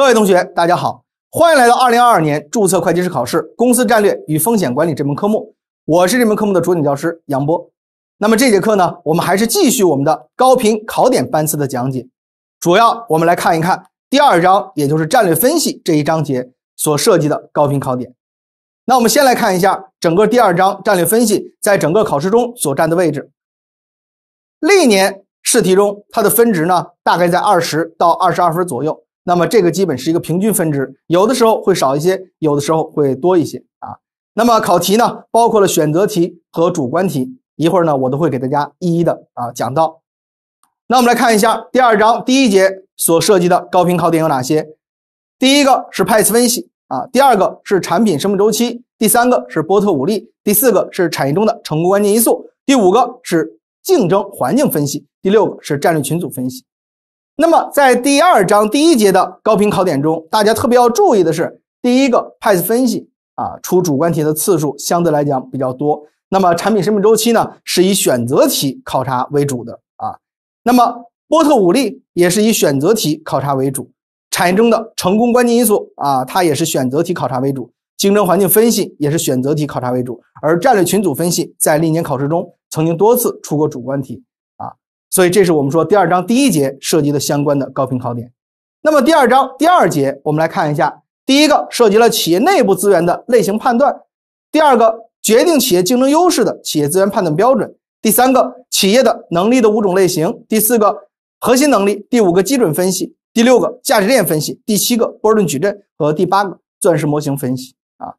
各位同学，大家好，欢迎来到二零二二年注册会计师考试《公司战略与风险管理》这门科目。我是这门科目的主讲教师杨波。那么这节课呢，我们还是继续我们的高频考点班次的讲解，主要我们来看一看第二章，也就是战略分析这一章节所涉及的高频考点。那我们先来看一下整个第二章战略分析在整个考试中所占的位置。历年试题中，它的分值呢，大概在二十到二十二分左右。那么这个基本是一个平均分值，有的时候会少一些，有的时候会多一些啊。那么考题呢，包括了选择题和主观题，一会儿呢我都会给大家一一的啊讲到。那我们来看一下第二章第一节所涉及的高频考点有哪些？第一个是派斯分析啊，第二个是产品生命周期，第三个是波特五力，第四个是产业中的成功关键因素，第五个是竞争环境分析，第六个是战略群组分析。那么，在第二章第一节的高频考点中，大家特别要注意的是，第一个 PAS 分析啊，出主观题的次数相对来讲比较多。那么，产品生命周期呢，是以选择题考察为主的啊。那么，波特五力也是以选择题考察为主，产业中的成功关键因素啊，它也是选择题考察为主，竞争环境分析也是选择题考察为主，而战略群组分析在历年考试中曾经多次出过主观题。所以这是我们说第二章第一节涉及的相关的高频考点。那么第二章第二节，我们来看一下：第一个涉及了企业内部资源的类型判断；第二个决定企业竞争优势的企业资源判断标准；第三个企业的能力的五种类型；第四个核心能力；第五个基准分析；第六个价值链分析；第七个波尔顿矩阵和第八个钻石模型分析啊。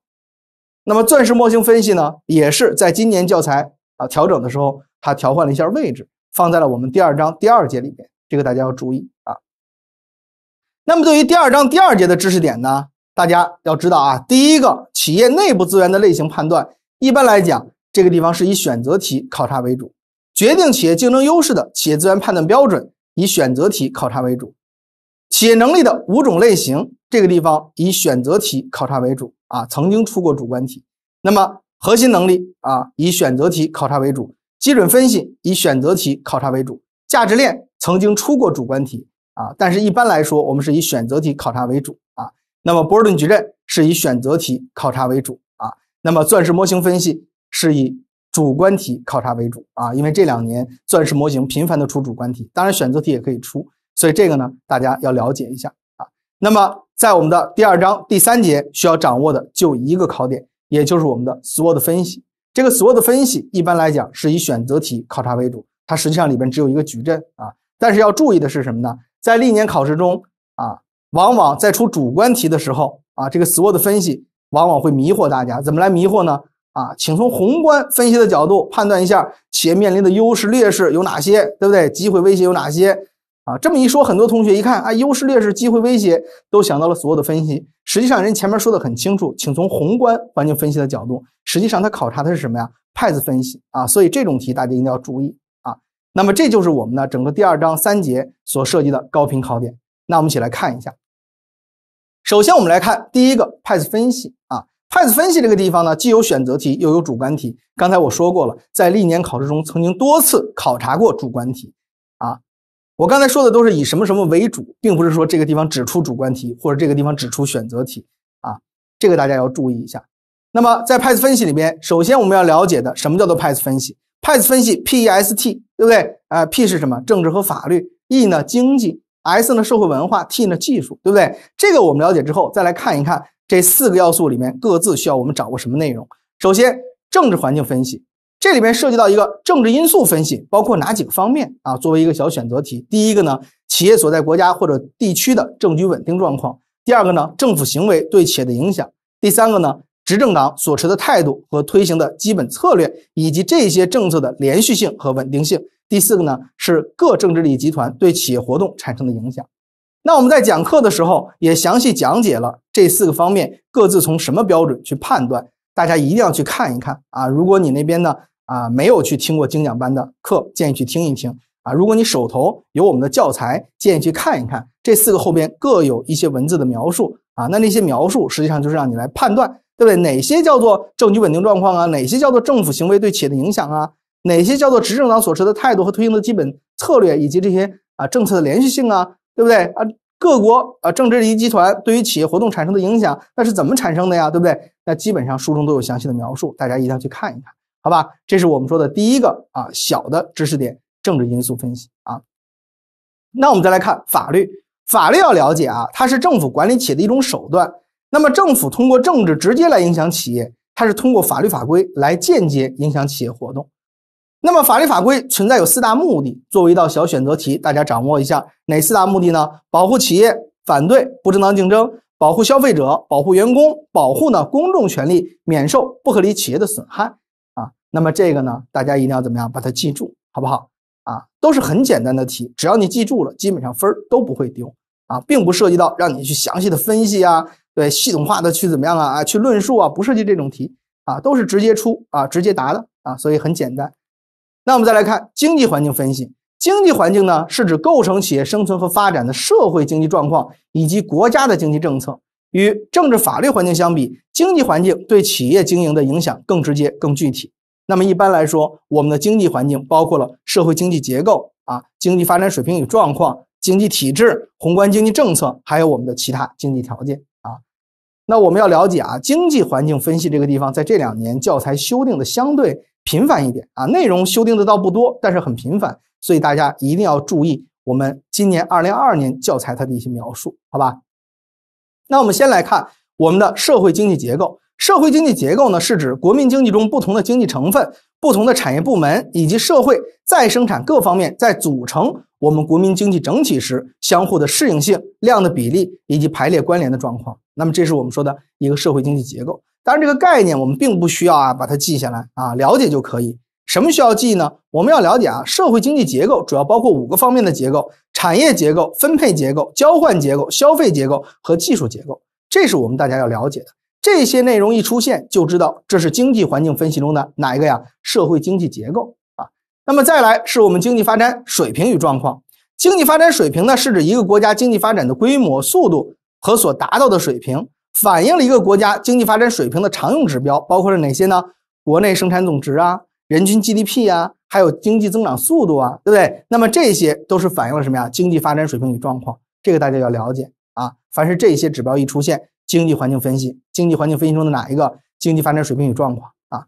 那么钻石模型分析呢，也是在今年教材啊调整的时候，它调换了一下位置。放在了我们第二章第二节里面，这个大家要注意啊。那么对于第二章第二节的知识点呢，大家要知道啊，第一个企业内部资源的类型判断，一般来讲，这个地方是以选择题考察为主。决定企业竞争优势的企业资源判断标准以选择题考察为主。企业能力的五种类型，这个地方以选择题考察为主啊，曾经出过主观题。那么核心能力啊，以选择题考察为主。基准分析以选择题考察为主，价值链曾经出过主观题啊，但是一般来说我们是以选择题考察为主啊。那么波尔顿矩阵是以选择题考察为主啊。那么钻石模型分析是以主观题考察为主啊，因为这两年钻石模型频繁的出主观题，当然选择题也可以出，所以这个呢大家要了解一下啊。那么在我们的第二章第三节需要掌握的就一个考点，也就是我们的 SWOT 分析。这个所有的分析一般来讲是以选择题考察为主，它实际上里边只有一个矩阵啊。但是要注意的是什么呢？在历年考试中啊，往往在出主观题的时候啊，这个所有的分析往往会迷惑大家。怎么来迷惑呢？啊，请从宏观分析的角度判断一下企业面临的优势、劣势有哪些，对不对？机会、威胁有哪些？啊，这么一说，很多同学一看啊，优势劣势、机会威胁，都想到了所有的分析。实际上，人前面说的很清楚，请从宏观环境分析的角度，实际上他考察的是什么呀？派子分析啊，所以这种题大家一定要注意啊。那么这就是我们的整个第二章三节所涉及的高频考点。那我们一起来看一下。首先，我们来看第一个派子分析啊，派子分析这个地方呢，既有选择题，又有主观题。刚才我说过了，在历年考试中曾经多次考察过主观题。我刚才说的都是以什么什么为主，并不是说这个地方只出主观题，或者这个地方只出选择题啊，这个大家要注意一下。那么在 PES 分析里边，首先我们要了解的什么叫做 PES 分析？PES 分析，PEST，对不对？啊 p 是什么？政治和法律。E 呢？经济。S 呢？社会文化。T 呢？技术，对不对？这个我们了解之后，再来看一看这四个要素里面各自需要我们掌握什么内容。首先，政治环境分析。这里面涉及到一个政治因素分析，包括哪几个方面啊？作为一个小选择题，第一个呢，企业所在国家或者地区的政局稳定状况；第二个呢，政府行为对企业的影响；第三个呢，执政党所持的态度和推行的基本策略，以及这些政策的连续性和稳定性；第四个呢，是各政治利益集团对企业活动产生的影响。那我们在讲课的时候也详细讲解了这四个方面各自从什么标准去判断，大家一定要去看一看啊！如果你那边呢？啊，没有去听过精讲班的课，建议去听一听啊。如果你手头有我们的教材，建议去看一看。这四个后边各有一些文字的描述啊，那那些描述实际上就是让你来判断，对不对？哪些叫做政局稳定状况啊？哪些叫做政府行为对企业的影响啊？哪些叫做执政党所持的态度和推行的基本策略，以及这些啊政策的连续性啊，对不对啊？各国啊政治利益集团对于企业活动产生的影响，那是怎么产生的呀？对不对？那基本上书中都有详细的描述，大家一定要去看一看。好吧，这是我们说的第一个啊小的知识点，政治因素分析啊。那我们再来看法律，法律要了解啊，它是政府管理企业的一种手段。那么政府通过政治直接来影响企业，它是通过法律法规来间接影响企业活动。那么法律法规存在有四大目的，作为一道小选择题，大家掌握一下哪四大目的呢？保护企业，反对不正当竞争，保护消费者，保护员工，保护呢公众权利，免受不合理企业的损害。那么这个呢，大家一定要怎么样把它记住，好不好？啊，都是很简单的题，只要你记住了，基本上分儿都不会丢啊，并不涉及到让你去详细的分析啊，对，系统化的去怎么样啊啊，去论述啊，不涉及这种题啊，都是直接出啊，直接答的啊，所以很简单。那我们再来看经济环境分析，经济环境呢是指构成企业生存和发展的社会经济状况以及国家的经济政策。与政治法律环境相比，经济环境对企业经营的影响更直接、更具体。那么一般来说，我们的经济环境包括了社会经济结构啊、经济发展水平与状况、经济体制、宏观经济政策，还有我们的其他经济条件啊。那我们要了解啊，经济环境分析这个地方，在这两年教材修订的相对频繁一点啊，内容修订的倒不多，但是很频繁，所以大家一定要注意我们今年二零二二年教材它的一些描述，好吧？那我们先来看我们的社会经济结构。社会经济结构呢，是指国民经济中不同的经济成分、不同的产业部门以及社会再生产各方面在组成我们国民经济整体时相互的适应性、量的比例以及排列关联的状况。那么，这是我们说的一个社会经济结构。当然，这个概念我们并不需要啊，把它记下来啊，了解就可以。什么需要记呢？我们要了解啊，社会经济结构主要包括五个方面的结构：产业结构、分配结构、交换结构、消费结构和技术结构。这是我们大家要了解的。这些内容一出现，就知道这是经济环境分析中的哪一个呀？社会经济结构啊。那么再来是我们经济发展水平与状况。经济发展水平呢，是指一个国家经济发展的规模、速度和所达到的水平，反映了一个国家经济发展水平的常用指标包括了哪些呢？国内生产总值啊，人均 GDP 啊，还有经济增长速度啊，对不对？那么这些都是反映了什么呀？经济发展水平与状况，这个大家要了解啊。凡是这些指标一出现，经济环境分析，经济环境分析中的哪一个经济发展水平与状况啊？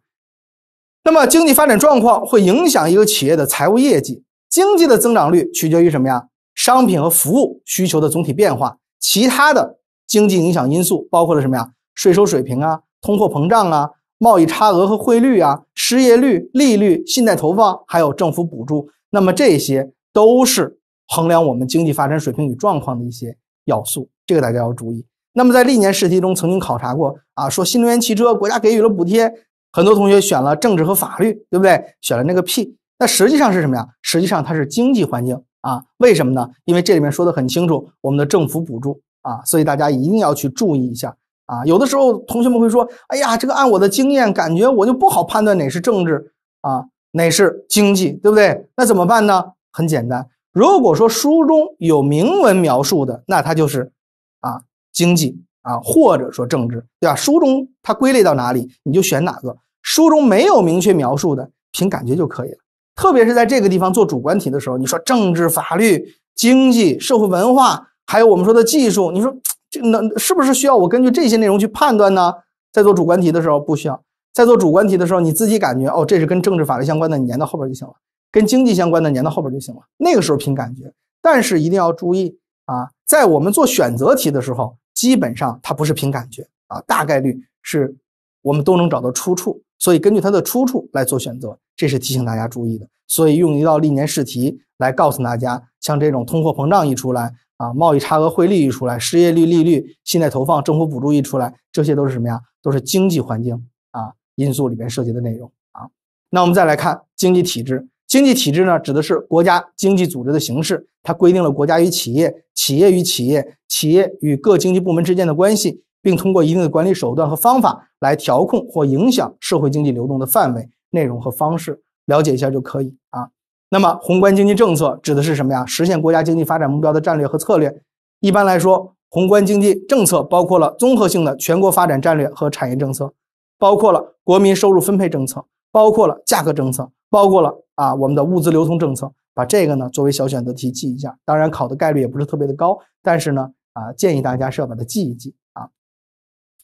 那么经济发展状况会影响一个企业的财务业绩。经济的增长率取决于什么呀？商品和服务需求的总体变化，其他的经济影响因素包括了什么呀？税收水平啊，通货膨胀啊，贸易差额和汇率啊，失业率、利率、信贷投放，还有政府补助。那么这些都是衡量我们经济发展水平与状况的一些要素，这个大家要注意。那么在历年试题中曾经考察过啊，说新能源汽车国家给予了补贴，很多同学选了政治和法律，对不对？选了那个 P，那实际上是什么呀？实际上它是经济环境啊。为什么呢？因为这里面说的很清楚，我们的政府补助啊，所以大家一定要去注意一下啊。有的时候同学们会说，哎呀，这个按我的经验感觉我就不好判断哪是政治啊，哪是经济，对不对？那怎么办呢？很简单，如果说书中有明文描述的，那它就是。经济啊，或者说政治，对吧？书中它归类到哪里，你就选哪个。书中没有明确描述的，凭感觉就可以了。特别是在这个地方做主观题的时候，你说政治、法律、经济、社会文化，还有我们说的技术，你说 这能是不是需要我根据这些内容去判断呢？在做主观题的时候不需要，在做主观题的时候，你自己感觉哦，这是跟政治法律相关的，你粘到后边就行了；跟经济相关的，粘到后边就行了。那个时候凭感觉，但是一定要注意啊，在我们做选择题的时候。基本上它不是凭感觉啊，大概率是我们都能找到出处，所以根据它的出处来做选择，这是提醒大家注意的。所以用一道历年试题来告诉大家，像这种通货膨胀一出来啊，贸易差额、汇率一出来，失业率、利率、信贷投放、政府补助一出来，这些都是什么呀？都是经济环境啊因素里面涉及的内容啊。那我们再来看经济体制，经济体制呢指的是国家经济组织的形式。它规定了国家与企业、企业与企业、企业与各经济部门之间的关系，并通过一定的管理手段和方法来调控或影响社会经济流动的范围、内容和方式。了解一下就可以啊。那么，宏观经济政策指的是什么呀？实现国家经济发展目标的战略和策略。一般来说，宏观经济政策包括了综合性的全国发展战略和产业政策，包括了国民收入分配政策，包括了价格政策，包括了啊我们的物资流通政策。把这个呢作为小选择题记一下，当然考的概率也不是特别的高，但是呢啊建议大家是要把它记一记啊。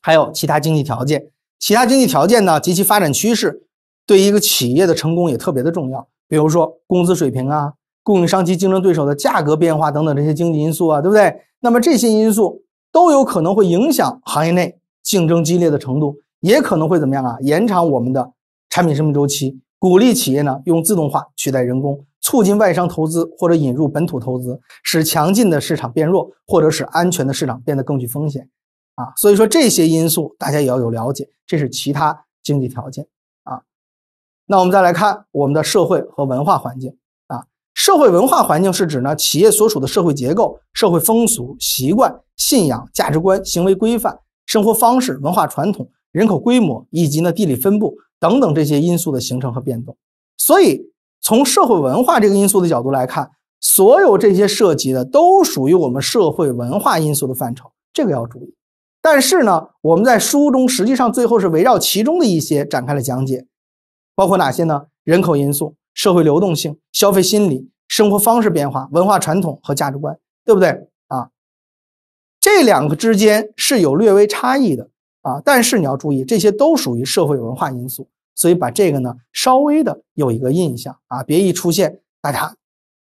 还有其他经济条件，其他经济条件呢及其发展趋势，对一个企业的成功也特别的重要。比如说工资水平啊、供应商及竞争对手的价格变化等等这些经济因素啊，对不对？那么这些因素都有可能会影响行业内竞争激烈的程度，也可能会怎么样啊？延长我们的产品生命周期，鼓励企业呢用自动化取代人工。促进外商投资或者引入本土投资，使强劲的市场变弱，或者使安全的市场变得更具风险，啊，所以说这些因素大家也要有了解，这是其他经济条件啊。那我们再来看我们的社会和文化环境啊，社会文化环境是指呢企业所处的社会结构、社会风俗习惯、信仰、价值观、行为规范、生活方式、文化传统、人口规模以及呢地理分布等等这些因素的形成和变动，所以。从社会文化这个因素的角度来看，所有这些涉及的都属于我们社会文化因素的范畴，这个要注意。但是呢，我们在书中实际上最后是围绕其中的一些展开了讲解，包括哪些呢？人口因素、社会流动性、消费心理、生活方式变化、文化传统和价值观，对不对？啊，这两个之间是有略微差异的啊，但是你要注意，这些都属于社会文化因素。所以把这个呢稍微的有一个印象啊，别一出现大家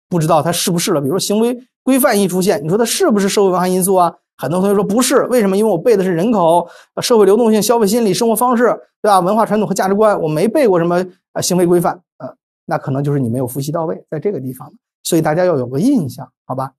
不知道它是不是了。比如说行为规范一出现，你说它是不是社会文化因素啊？很多同学说不是，为什么？因为我背的是人口、社会流动性、消费心理、生活方式，对吧？文化传统和价值观，我没背过什么呃行为规范，呃，那可能就是你没有复习到位，在这个地方。所以大家要有个印象，好吧？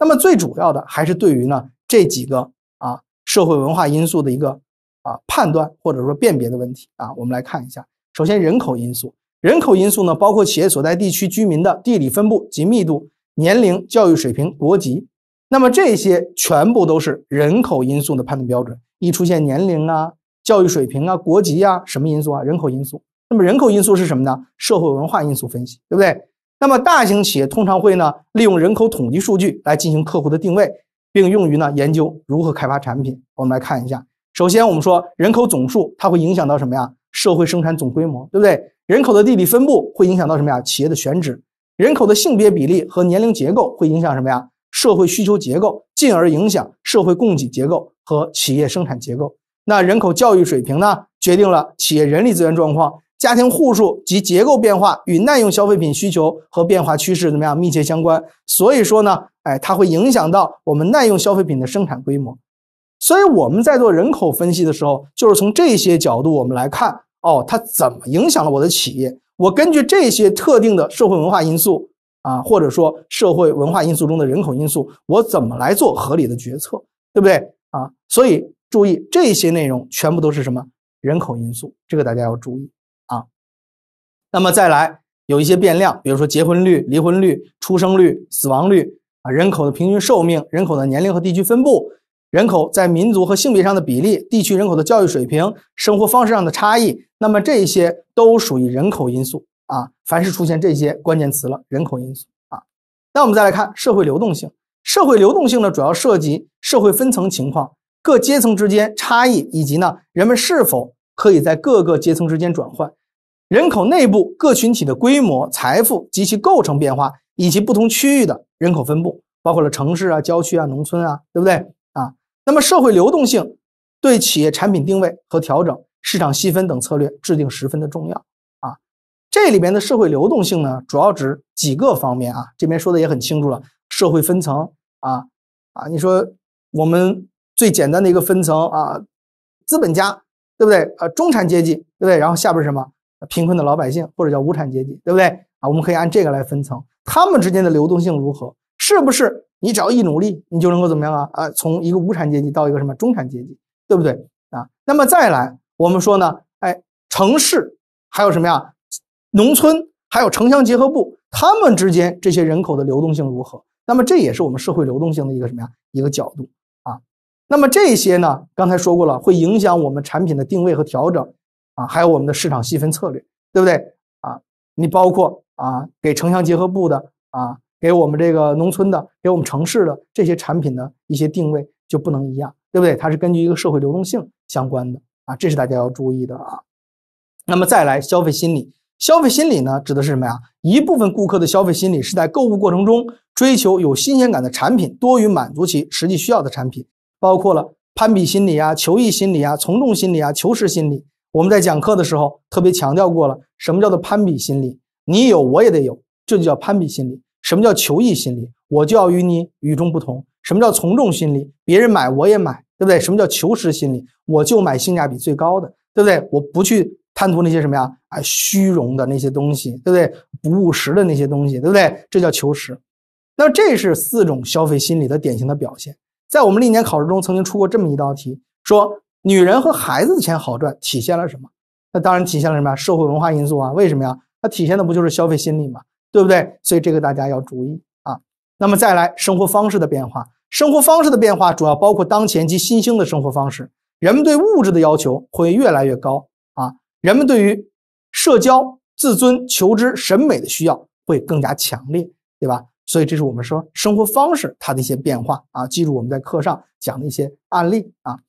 那么最主要的还是对于呢这几个啊社会文化因素的一个。啊，判断或者说辨别的问题啊，我们来看一下。首先，人口因素，人口因素呢包括企业所在地区居民的地理分布及密度、年龄、教育水平、国籍，那么这些全部都是人口因素的判断标准。一出现年龄啊、教育水平啊、国籍啊，什么因素啊，人口因素。那么人口因素是什么呢？社会文化因素分析，对不对？那么大型企业通常会呢利用人口统计数据来进行客户的定位，并用于呢研究如何开发产品。我们来看一下。首先，我们说人口总数它会影响到什么呀？社会生产总规模，对不对？人口的地理分布会影响到什么呀？企业的选址。人口的性别比例和年龄结构会影响什么呀？社会需求结构，进而影响社会供给结构和企业生产结构。那人口教育水平呢，决定了企业人力资源状况。家庭户数及结构变化与耐用消费品需求和变化趋势怎么样密切相关？所以说呢，哎，它会影响到我们耐用消费品的生产规模。所以我们在做人口分析的时候，就是从这些角度我们来看哦，它怎么影响了我的企业？我根据这些特定的社会文化因素啊，或者说社会文化因素中的人口因素，我怎么来做合理的决策，对不对啊？所以注意这些内容全部都是什么人口因素，这个大家要注意啊。那么再来有一些变量，比如说结婚率、离婚率、出生率、死亡率啊，人口的平均寿命、人口的年龄和地区分布。人口在民族和性别上的比例、地区人口的教育水平、生活方式上的差异，那么这些都属于人口因素啊。凡是出现这些关键词了，人口因素啊。那我们再来看社会流动性。社会流动性呢，主要涉及社会分层情况、各阶层之间差异，以及呢人们是否可以在各个阶层之间转换。人口内部各群体的规模、财富及其构成变化，以及不同区域的人口分布，包括了城市啊、郊区啊、农村啊，对不对？那么，社会流动性对企业产品定位和调整、市场细分等策略制定十分的重要啊。这里边的社会流动性呢，主要指几个方面啊。这边说的也很清楚了，社会分层啊啊，你说我们最简单的一个分层啊，资本家对不对？呃，中产阶级对不对？然后下边什么贫困的老百姓或者叫无产阶级对不对？啊，我们可以按这个来分层，他们之间的流动性如何？是不是？你只要一努力，你就能够怎么样啊？啊，从一个无产阶级到一个什么中产阶级，对不对啊？那么再来，我们说呢，哎，城市还有什么呀？农村还有城乡结合部，他们之间这些人口的流动性如何？那么这也是我们社会流动性的一个什么呀？一个角度啊。那么这些呢，刚才说过了，会影响我们产品的定位和调整啊，还有我们的市场细分策略，对不对啊？你包括啊，给城乡结合部的啊。给我们这个农村的，给我们城市的这些产品的一些定位就不能一样，对不对？它是根据一个社会流动性相关的啊，这是大家要注意的啊。那么再来消费心理，消费心理呢指的是什么呀？一部分顾客的消费心理是在购物过程中追求有新鲜感的产品多于满足其实际需要的产品，包括了攀比心理啊、求异心理啊、从众心理啊、求实心理。我们在讲课的时候特别强调过了，什么叫做攀比心理？你有我也得有，这就叫攀比心理。什么叫求异心理？我就要与你与众不同。什么叫从众心理？别人买我也买，对不对？什么叫求实心理？我就买性价比最高的，对不对？我不去贪图那些什么呀，啊，虚荣的那些东西，对不对？不务实的那些东西，对不对？这叫求实。那这是四种消费心理的典型的表现。在我们历年考试中曾经出过这么一道题，说女人和孩子的钱好赚，体现了什么？那当然体现了什么呀？社会文化因素啊？为什么呀？它体现的不就是消费心理吗？对不对？所以这个大家要注意啊。那么再来，生活方式的变化，生活方式的变化主要包括当前及新兴的生活方式。人们对物质的要求会越来越高啊，人们对于社交、自尊、求知、审美的需要会更加强烈，对吧？所以这是我们说生活方式它的一些变化啊。记住我们在课上讲的一些案例啊。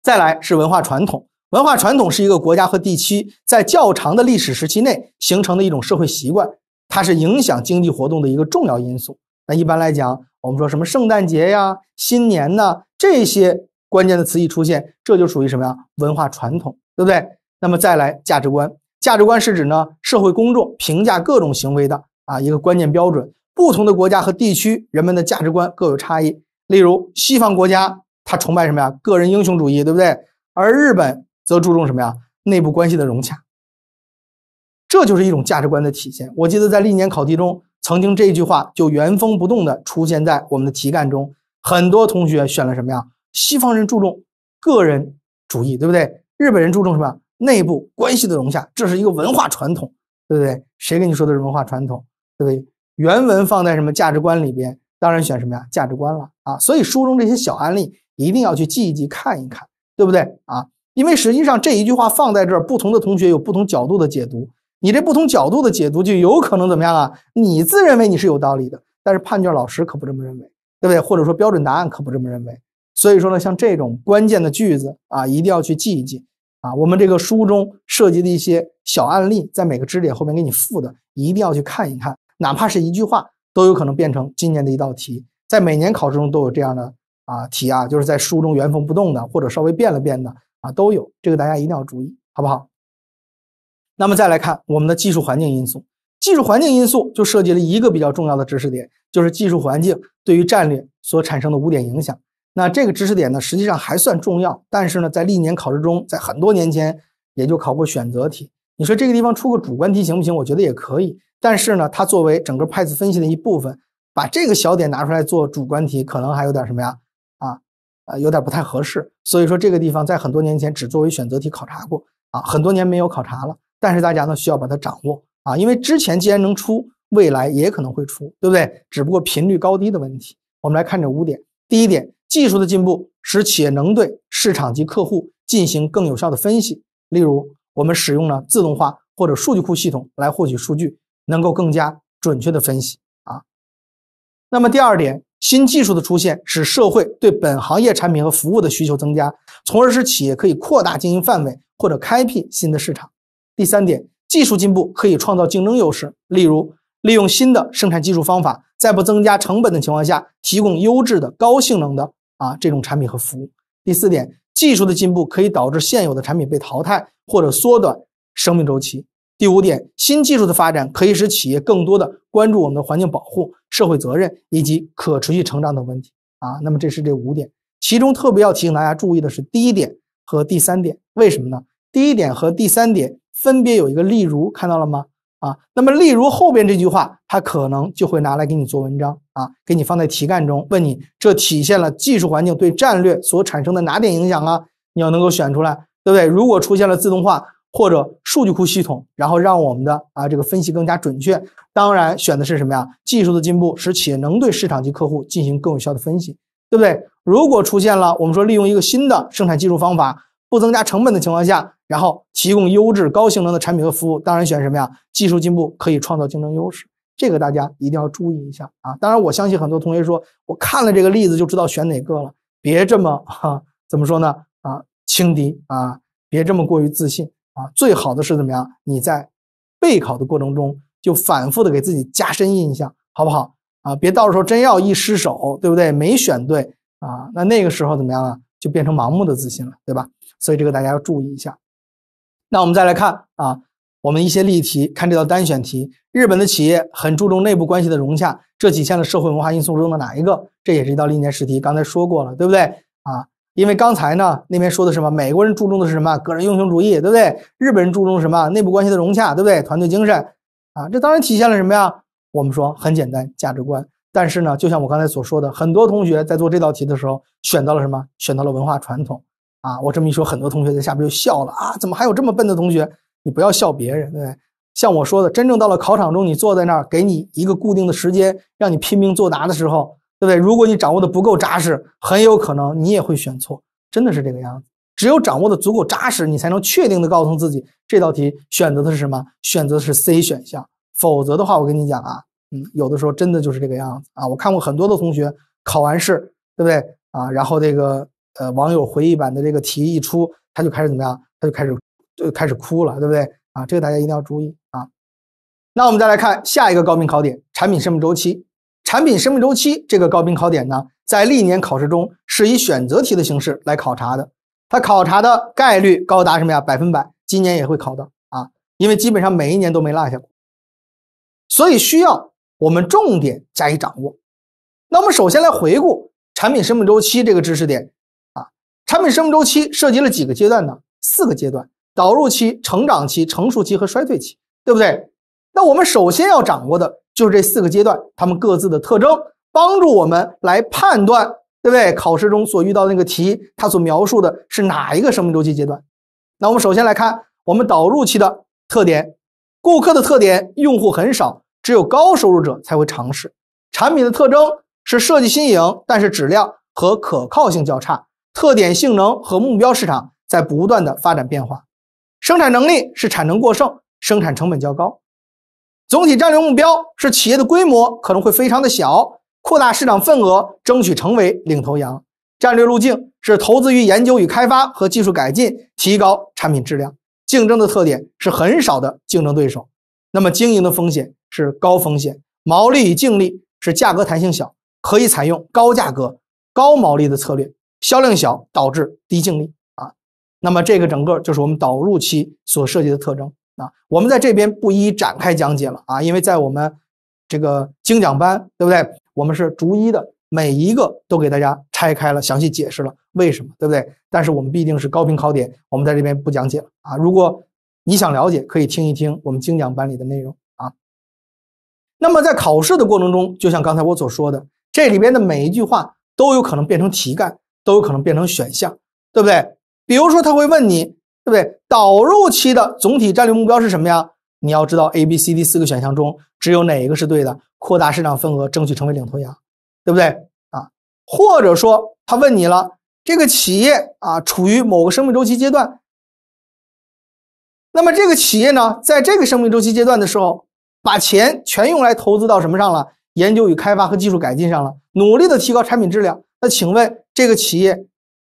再来是文化传统，文化传统是一个国家和地区在较长的历史时期内形成的一种社会习惯。它是影响经济活动的一个重要因素。那一般来讲，我们说什么圣诞节呀、新年呐这些关键的词一出现，这就属于什么呀？文化传统，对不对？那么再来价值观，价值观是指呢社会公众评价各种行为的啊一个关键标准。不同的国家和地区，人们的价值观各有差异。例如，西方国家它崇拜什么呀？个人英雄主义，对不对？而日本则注重什么呀？内部关系的融洽。这就是一种价值观的体现。我记得在历年考题中，曾经这一句话就原封不动地出现在我们的题干中。很多同学选了什么呀？西方人注重个人主义，对不对？日本人注重什么？内部关系的融洽，这是一个文化传统，对不对？谁跟你说的是文化传统？对不对？原文放在什么价值观里边？当然选什么呀？价值观了啊！所以书中这些小案例一定要去记一记，看一看，对不对啊？因为实际上这一句话放在这儿，不同的同学有不同角度的解读。你这不同角度的解读就有可能怎么样啊？你自认为你是有道理的，但是判卷老师可不这么认为，对不对？或者说标准答案可不这么认为。所以说呢，像这种关键的句子啊，一定要去记一记啊。我们这个书中涉及的一些小案例，在每个知识点后面给你附的，一定要去看一看，哪怕是一句话，都有可能变成今年的一道题，在每年考试中都有这样的啊题啊，就是在书中原封不动的，或者稍微变了变的啊都有。这个大家一定要注意，好不好？那么再来看我们的技术环境因素，技术环境因素就涉及了一个比较重要的知识点，就是技术环境对于战略所产生的五点影响。那这个知识点呢，实际上还算重要，但是呢，在历年考试中，在很多年前也就考过选择题。你说这个地方出个主观题行不行？我觉得也可以。但是呢，它作为整个派子分析的一部分，把这个小点拿出来做主观题，可能还有点什么呀？啊啊，有点不太合适。所以说，这个地方在很多年前只作为选择题考察过啊，很多年没有考察了。但是大家呢需要把它掌握啊，因为之前既然能出，未来也可能会出，对不对？只不过频率高低的问题。我们来看这五点。第一点，技术的进步使企业能对市场及客户进行更有效的分析，例如我们使用了自动化或者数据库系统来获取数据，能够更加准确的分析啊。那么第二点，新技术的出现使社会对本行业产品和服务的需求增加，从而使企业可以扩大经营范围或者开辟新的市场。第三点，技术进步可以创造竞争优势，例如利用新的生产技术方法，在不增加成本的情况下，提供优质的高性能的啊这种产品和服务。第四点，技术的进步可以导致现有的产品被淘汰或者缩短生命周期。第五点，新技术的发展可以使企业更多的关注我们的环境保护、社会责任以及可持续成长等问题啊。那么这是这五点，其中特别要提醒大家注意的是第一点和第三点，为什么呢？第一点和第三点。分别有一个，例如看到了吗？啊，那么例如后边这句话，它可能就会拿来给你做文章啊，给你放在题干中问你，这体现了技术环境对战略所产生的哪点影响啊？你要能够选出来，对不对？如果出现了自动化或者数据库系统，然后让我们的啊这个分析更加准确，当然选的是什么呀？技术的进步使企业能对市场及客户进行更有效的分析，对不对？如果出现了我们说利用一个新的生产技术方法。不增加成本的情况下，然后提供优质高性能的产品和服务，当然选什么呀？技术进步可以创造竞争优势，这个大家一定要注意一下啊！当然，我相信很多同学说，我看了这个例子就知道选哪个了，别这么哈、怎么说呢？啊，轻敌啊，别这么过于自信啊！最好的是怎么样？你在备考的过程中就反复的给自己加深印象，好不好？啊，别到时候真要一失手，对不对？没选对啊，那那个时候怎么样啊？就变成盲目的自信了，对吧？所以这个大家要注意一下。那我们再来看啊，我们一些例题，看这道单选题：日本的企业很注重内部关系的融洽，这体现了社会文化因素中的哪一个？这也是一道历年试题，刚才说过了，对不对？啊，因为刚才呢那边说的什么，美国人注重的是什么，个人英雄主义，对不对？日本人注重什么，内部关系的融洽，对不对？团队精神，啊，这当然体现了什么呀？我们说很简单，价值观。但是呢，就像我刚才所说的，很多同学在做这道题的时候选到了什么？选到了文化传统。啊，我这么一说，很多同学在下边就笑了啊！怎么还有这么笨的同学？你不要笑别人，对不对？像我说的，真正到了考场中，你坐在那儿，给你一个固定的时间，让你拼命作答的时候，对不对？如果你掌握的不够扎实，很有可能你也会选错，真的是这个样子。只有掌握的足够扎实，你才能确定的告诉自己，这道题选择的是什么？选择的是 C 选项。否则的话，我跟你讲啊，嗯，有的时候真的就是这个样子啊！我看过很多的同学考完试，对不对？啊，然后这个。呃，网友回忆版的这个题一出，他就开始怎么样？他就开始，就开始哭了，对不对？啊，这个大家一定要注意啊。那我们再来看下一个高频考点：产品生命周期。产品生命周期这个高频考点呢，在历年考试中是以选择题的形式来考察的，它考察的概率高达什么呀？百分百，今年也会考到啊，因为基本上每一年都没落下过，所以需要我们重点加以掌握。那我们首先来回顾产品生命周期这个知识点。产品生命周期涉及了几个阶段呢？四个阶段：导入期、成长期、成熟期和衰退期，对不对？那我们首先要掌握的就是这四个阶段它们各自的特征，帮助我们来判断，对不对？考试中所遇到那个题，它所描述的是哪一个生命周期阶段？那我们首先来看我们导入期的特点：顾客的特点，用户很少，只有高收入者才会尝试；产品的特征是设计新颖，但是质量和可靠性较差。特点、性能和目标市场在不断的发展变化，生产能力是产能过剩，生产成本较高，总体战略目标是企业的规模可能会非常的小，扩大市场份额，争取成为领头羊。战略路径是投资于研究与开发和技术改进，提高产品质量。竞争的特点是很少的竞争对手，那么经营的风险是高风险，毛利与净利是价格弹性小，可以采用高价格、高毛利的策略。销量小导致低竞争啊，那么这个整个就是我们导入期所涉及的特征啊。我们在这边不一一展开讲解了啊，因为在我们这个精讲班，对不对？我们是逐一的每一个都给大家拆开了详细解释了为什么，对不对？但是我们毕竟是高频考点，我们在这边不讲解了啊。如果你想了解，可以听一听我们精讲班里的内容啊。那么在考试的过程中，就像刚才我所说的，这里边的每一句话都有可能变成题干。都有可能变成选项，对不对？比如说他会问你，对不对？导入期的总体战略目标是什么呀？你要知道 A、B、C、D 四个选项中只有哪一个是对的。扩大市场份额，争取成为领头羊，对不对啊？或者说他问你了，这个企业啊处于某个生命周期阶段，那么这个企业呢在这个生命周期阶段的时候，把钱全用来投资到什么上了？研究与开发和技术改进上了，努力的提高产品质量。那请问这个企业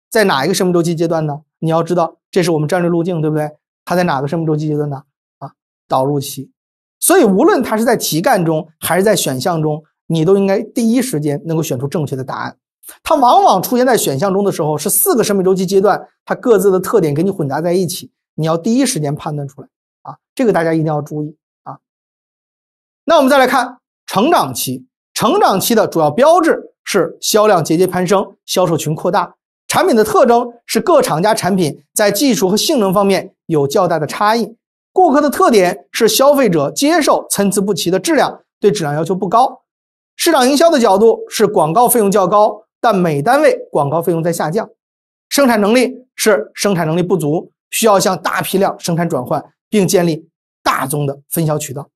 在哪一个生命周期阶段呢？你要知道，这是我们战略路径，对不对？它在哪个生命周期阶段呢？啊，导入期。所以，无论它是在题干中还是在选项中，你都应该第一时间能够选出正确的答案。它往往出现在选项中的时候，是四个生命周期阶段它各自的特点给你混杂在一起，你要第一时间判断出来。啊，这个大家一定要注意啊。那我们再来看成长期，成长期的主要标志。是销量节节攀升，销售群扩大。产品的特征是各厂家产品在技术和性能方面有较大的差异。顾客的特点是消费者接受参差不齐的质量，对质量要求不高。市场营销的角度是广告费用较高，但每单位广告费用在下降。生产能力是生产能力不足，需要向大批量生产转换，并建立大宗的分销渠道。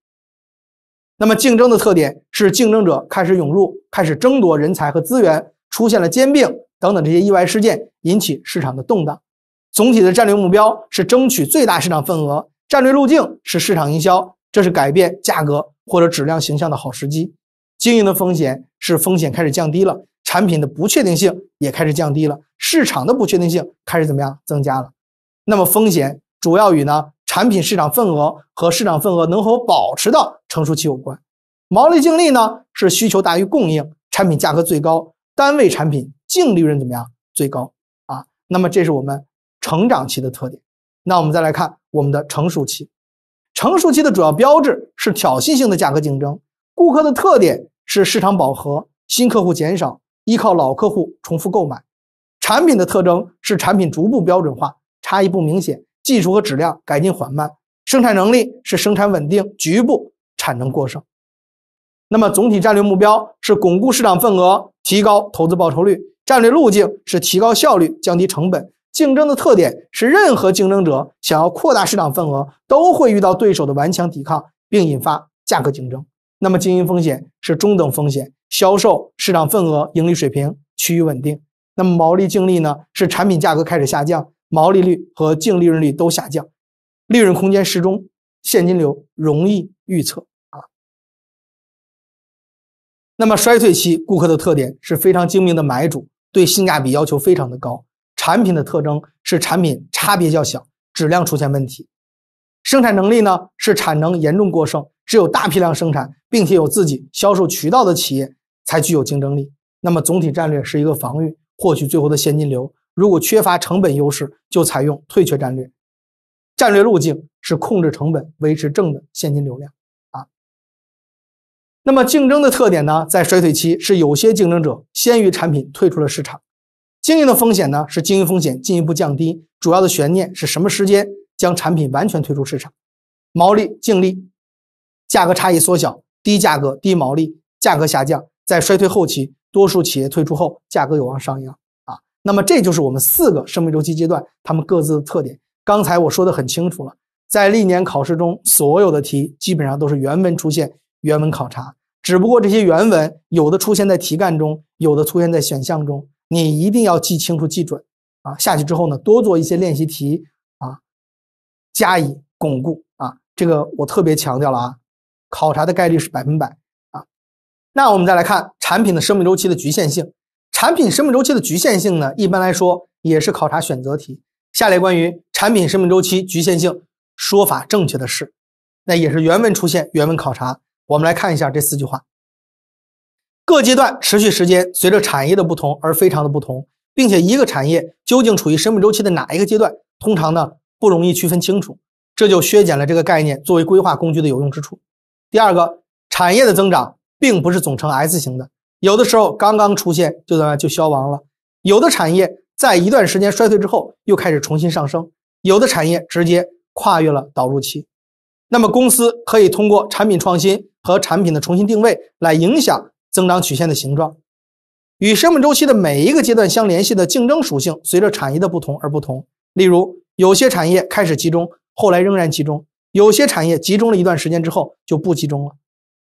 那么，竞争的特点是竞争者开始涌入，开始争夺人才和资源，出现了兼并等等这些意外事件，引起市场的动荡。总体的战略目标是争取最大市场份额，战略路径是市场营销，这是改变价格或者质量形象的好时机。经营的风险是风险开始降低了，产品的不确定性也开始降低了，市场的不确定性开始怎么样增加了？那么，风险主要与呢产品市场份额和市场份额能否保持到？成熟期有关，毛利净利呢是需求大于供应，产品价格最高，单位产品净利润怎么样？最高啊。那么这是我们成长期的特点。那我们再来看我们的成熟期，成熟期的主要标志是挑衅性的价格竞争，顾客的特点是市场饱和，新客户减少，依靠老客户重复购买，产品的特征是产品逐步标准化，差异不明显，技术和质量改进缓慢，生产能力是生产稳定，局部。产能过剩，那么总体战略目标是巩固市场份额，提高投资报酬率。战略路径是提高效率，降低成本。竞争的特点是，任何竞争者想要扩大市场份额，都会遇到对手的顽强抵抗，并引发价格竞争。那么经营风险是中等风险。销售市场份额、盈利水平趋于稳定。那么毛利、净利呢？是产品价格开始下降，毛利率和净利润率都下降，利润空间适中，现金流容易预测。那么衰退期顾客的特点是非常精明的买主，对性价比要求非常的高。产品的特征是产品差别较小，质量出现问题。生产能力呢是产能严重过剩，只有大批量生产并且有自己销售渠道的企业才具有竞争力。那么总体战略是一个防御，获取最后的现金流。如果缺乏成本优势，就采用退却战略。战略路径是控制成本，维持正的现金流量。那么竞争的特点呢，在衰退期是有些竞争者先于产品退出了市场，经营的风险呢是经营风险进一步降低，主要的悬念是什么时间将产品完全退出市场，毛利净利，价格差异缩小，低价格低毛利，价格下降，在衰退后期多数企业退出后，价格有望上扬啊。那么这就是我们四个生命周期阶段他们各自的特点。刚才我说的很清楚了，在历年考试中，所有的题基本上都是原文出现。原文考察，只不过这些原文有的出现在题干中，有的出现在选项中，你一定要记清楚、记准啊！下去之后呢，多做一些练习题啊，加以巩固啊！这个我特别强调了啊，考察的概率是百分百啊！那我们再来看产品的生命周期的局限性，产品生命周期的局限性呢，一般来说也是考察选择题。下列关于产品生命周期局限性说法正确的是，那也是原文出现，原文考察。我们来看一下这四句话。各阶段持续时间随着产业的不同而非常的不同，并且一个产业究竟处于生命周期的哪一个阶段，通常呢不容易区分清楚，这就削减了这个概念作为规划工具的有用之处。第二个，产业的增长并不是总成 S 型的，有的时候刚刚出现就在那就消亡了，有的产业在一段时间衰退之后又开始重新上升，有的产业直接跨越了导入期。那么，公司可以通过产品创新和产品的重新定位来影响增长曲线的形状。与生命周期的每一个阶段相联系的竞争属性，随着产业的不同而不同。例如，有些产业开始集中，后来仍然集中；有些产业集中了一段时间之后就不集中了。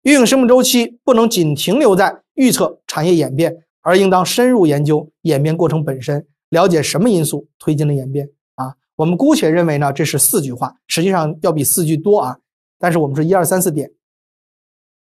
运用生命周期不能仅停留在预测产业演变，而应当深入研究演变过程本身，了解什么因素推进了演变。我们姑且认为呢，这是四句话，实际上要比四句多啊。但是我们是一二三四点，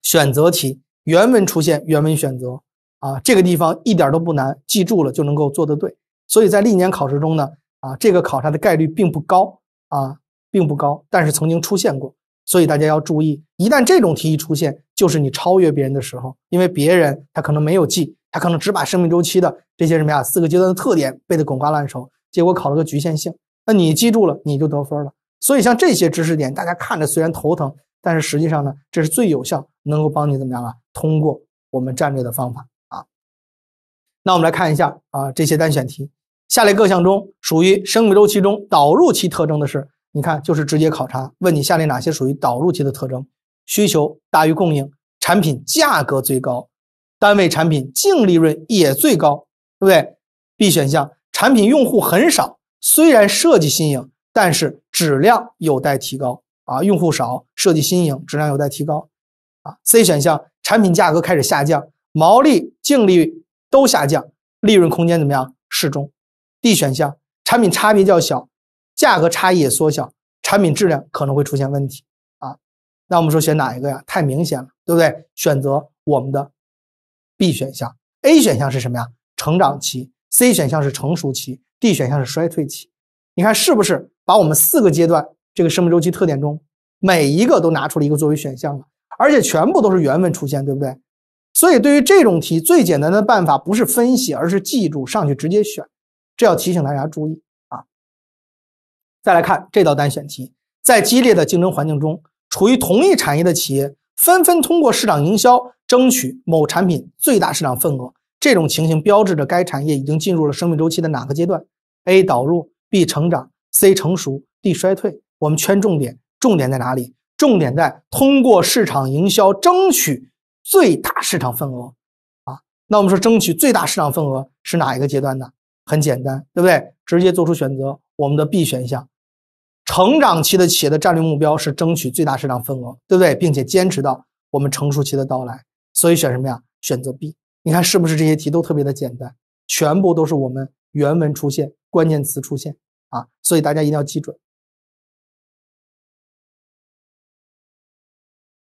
选择题原文出现，原文选择啊，这个地方一点都不难，记住了就能够做得对。所以在历年考试中呢，啊，这个考察的概率并不高啊，并不高，但是曾经出现过，所以大家要注意，一旦这种题一出现，就是你超越别人的时候，因为别人他可能没有记，他可能只把生命周期的这些什么呀四个阶段的特点背得滚瓜烂熟，结果考了个局限性。那你记住了，你就得分了。所以像这些知识点，大家看着虽然头疼，但是实际上呢，这是最有效能够帮你怎么样啊？通过我们战略的方法啊。那我们来看一下啊，这些单选题。下列各项中属于生命周期中导入期特征的是？你看，就是直接考察，问你下列哪些属于导入期的特征？需求大于供应，产品价格最高，单位产品净利润也最高，对不对？B 选项，产品用户很少。虽然设计新颖，但是质量有待提高啊！用户少，设计新颖，质量有待提高，啊。C 选项产品价格开始下降，毛利、净利都下降，利润空间怎么样？适中。D 选项产品差别较小，价格差异也缩小，产品质量可能会出现问题啊。那我们说选哪一个呀？太明显了，对不对？选择我们的 B 选项。A 选项是什么呀？成长期。C 选项是成熟期，D 选项是衰退期。你看是不是把我们四个阶段这个生命周期特点中每一个都拿出了一个作为选项了？而且全部都是原文出现，对不对？所以对于这种题，最简单的办法不是分析，而是记住上去直接选。这要提醒大家注意啊！再来看这道单选题：在激烈的竞争环境中，处于同一产业的企业纷纷通过市场营销争取某产品最大市场份额。这种情形标志着该产业已经进入了生命周期的哪个阶段？A. 导入 B. 成长 C. 成熟 D. 衰退。我们圈重点，重点在哪里？重点在通过市场营销争取最大市场份额。啊，那我们说争取最大市场份额是哪一个阶段呢？很简单，对不对？直接做出选择，我们的 B 选项。成长期的企业的战略目标是争取最大市场份额，对不对？并且坚持到我们成熟期的到来。所以选什么呀？选择 B。你看，是不是这些题都特别的简单？全部都是我们原文出现，关键词出现啊，所以大家一定要记准。